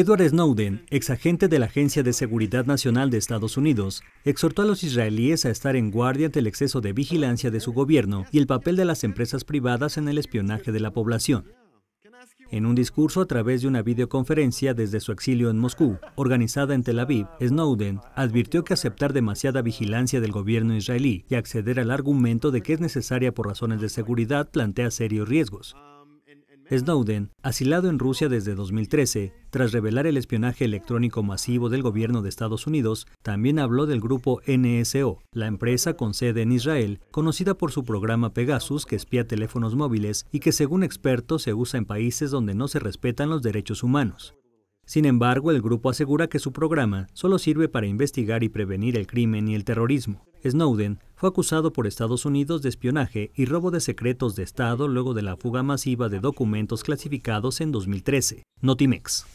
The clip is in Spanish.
Edward Snowden, ex agente de la Agencia de Seguridad Nacional de Estados Unidos, exhortó a los israelíes a estar en guardia ante el exceso de vigilancia de su gobierno y el papel de las empresas privadas en el espionaje de la población. En un discurso a través de una videoconferencia desde su exilio en Moscú, organizada en Tel Aviv, Snowden advirtió que aceptar demasiada vigilancia del gobierno israelí y acceder al argumento de que es necesaria por razones de seguridad plantea serios riesgos. Snowden, asilado en Rusia desde 2013, tras revelar el espionaje electrónico masivo del gobierno de Estados Unidos, también habló del grupo NSO, la empresa con sede en Israel, conocida por su programa Pegasus que espía teléfonos móviles y que según expertos se usa en países donde no se respetan los derechos humanos. Sin embargo, el grupo asegura que su programa solo sirve para investigar y prevenir el crimen y el terrorismo. Snowden fue acusado por Estados Unidos de espionaje y robo de secretos de Estado luego de la fuga masiva de documentos clasificados en 2013. Notimex.